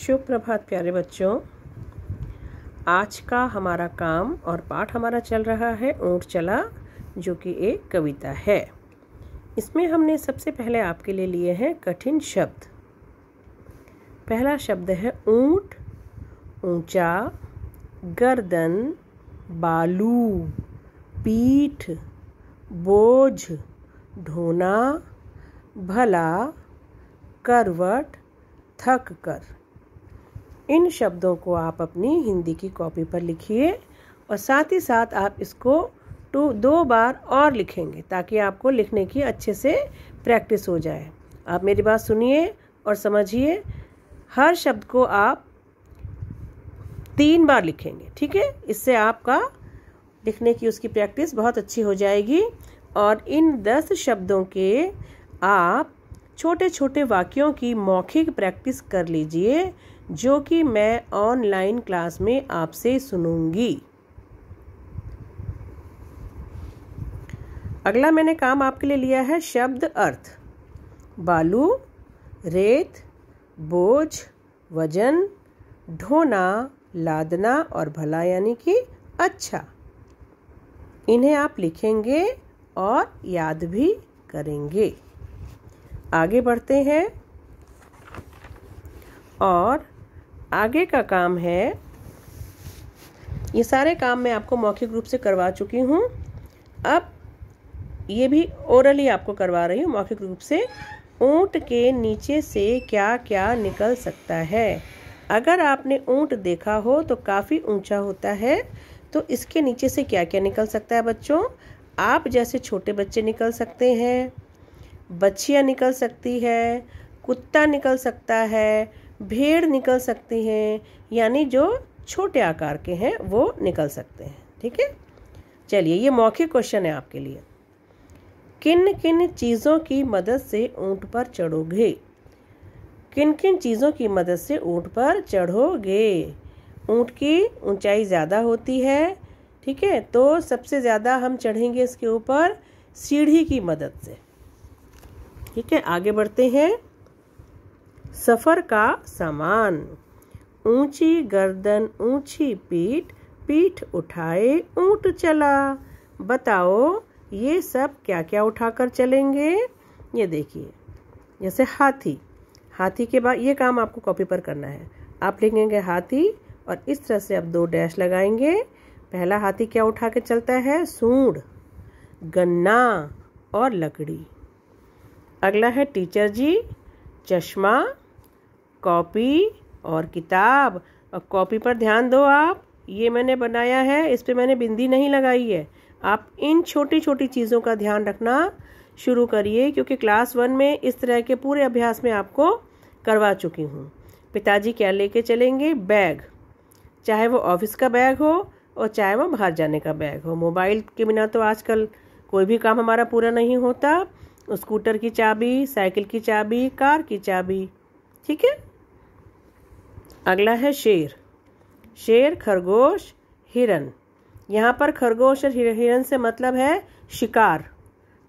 शुभ प्रभात प्यारे बच्चों आज का हमारा काम और पाठ हमारा चल रहा है ऊँट चला जो कि एक कविता है इसमें हमने सबसे पहले आपके लिए लिए हैं कठिन शब्द पहला शब्द है ऊँट ऊंचा गर्दन बालू पीठ बोझ ढोना भला करवट थक कर इन शब्दों को आप अपनी हिंदी की कॉपी पर लिखिए और साथ ही साथ आप इसको टू दो बार और लिखेंगे ताकि आपको लिखने की अच्छे से प्रैक्टिस हो जाए आप मेरी बात सुनिए और समझिए हर शब्द को आप तीन बार लिखेंगे ठीक है इससे आपका लिखने की उसकी प्रैक्टिस बहुत अच्छी हो जाएगी और इन दस शब्दों के आप छोटे छोटे वाक्यों की मौखिक प्रैक्टिस कर लीजिए जो कि मैं ऑनलाइन क्लास में आपसे सुनूंगी अगला मैंने काम आपके लिए लिया है शब्द अर्थ बालू रेत बोझ वजन ढोना लादना और भला यानी कि अच्छा इन्हें आप लिखेंगे और याद भी करेंगे आगे बढ़ते हैं और आगे का काम है ये सारे काम मैं आपको मौखिक रूप से करवा चुकी हूँ अब ये भी ओरली आपको करवा रही हूँ मौखिक रूप से ऊँट के नीचे से क्या क्या निकल सकता है अगर आपने ऊँट देखा हो तो काफ़ी ऊंचा होता है तो इसके नीचे से क्या क्या निकल सकता है बच्चों आप जैसे छोटे बच्चे निकल सकते हैं बच्चियाँ निकल सकती है कुत्ता निकल सकता है भेड़ निकल सकते हैं यानी जो छोटे आकार के हैं वो निकल सकते हैं ठीक है चलिए ये मौखिक क्वेश्चन है आपके लिए किन किन चीज़ों की मदद से ऊँट पर चढ़ोगे किन किन चीज़ों की मदद से ऊँट पर चढ़ोगे ऊँट की ऊंचाई ज़्यादा होती है ठीक है तो सबसे ज़्यादा हम चढ़ेंगे इसके ऊपर सीढ़ी की मदद से ठीक है आगे बढ़ते हैं सफ़र का सामान ऊंची गर्दन ऊंची पीठ पीठ उठाए ऊँट चला बताओ ये सब क्या क्या उठाकर चलेंगे ये देखिए जैसे हाथी हाथी के बाद ये काम आपको कॉपी पर करना है आप लिखेंगे हाथी और इस तरह से आप दो डैश लगाएंगे पहला हाथी क्या उठा के चलता है सूढ़ गन्ना और लकड़ी अगला है टीचर जी चश्मा कॉपी और किताब और कॉपी पर ध्यान दो आप ये मैंने बनाया है इस पर मैंने बिंदी नहीं लगाई है आप इन छोटी छोटी चीज़ों का ध्यान रखना शुरू करिए क्योंकि क्लास वन में इस तरह के पूरे अभ्यास में आपको करवा चुकी हूँ पिताजी क्या लेके चलेंगे बैग चाहे वो ऑफिस का बैग हो और चाहे वो बाहर जाने का बैग हो मोबाइल के बिना तो आजकल कोई भी काम हमारा पूरा नहीं होता स्कूटर की चाबी साइकिल की चाबी कार की चाबी ठीक है अगला है शेर शेर खरगोश हिरन यहाँ पर खरगोश और हिरन से मतलब है शिकार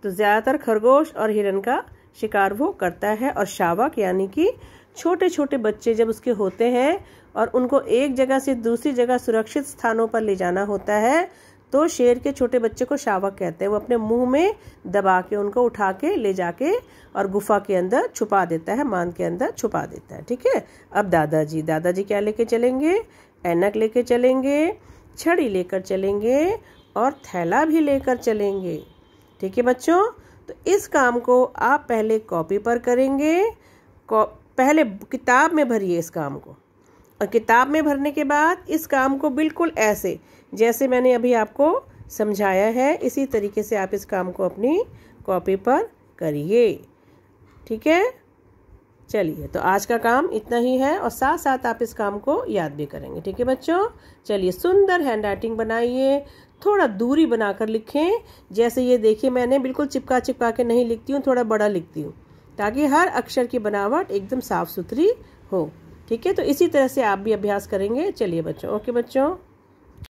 तो ज़्यादातर खरगोश और हिरन का शिकार वो करता है और शावक यानी कि छोटे छोटे बच्चे जब उसके होते हैं और उनको एक जगह से दूसरी जगह सुरक्षित स्थानों पर ले जाना होता है तो शेर के छोटे बच्चे को शावक कहते हैं वो अपने मुंह में दबा के उनको उठा के ले जाके और गुफा के अंदर छुपा देता है मान के अंदर छुपा देता है ठीक है अब दादाजी दादाजी क्या लेके चलेंगे ऐनक लेके चलेंगे छड़ी लेकर चलेंगे और थैला भी लेकर चलेंगे ठीक है बच्चों तो इस काम को आप पहले कॉपी पर करेंगे पहले किताब में भरिए इस काम को और किताब में भरने के बाद इस काम को बिल्कुल ऐसे जैसे मैंने अभी आपको समझाया है इसी तरीके से आप इस काम को अपनी कॉपी पर करिए ठीक है चलिए तो आज का काम इतना ही है और साथ साथ आप इस काम को याद भी करेंगे ठीक है बच्चों चलिए सुंदर हैंड राइटिंग बनाइए थोड़ा दूरी बनाकर लिखें जैसे ये देखिए मैंने बिल्कुल चिपका चिपका के नहीं लिखती हूँ थोड़ा बड़ा लिखती हूँ ताकि हर अक्षर की बनावट एकदम साफ सुथरी हो ठीक है तो इसी तरह से आप भी अभ्यास करेंगे चलिए बच्चों ओके बच्चों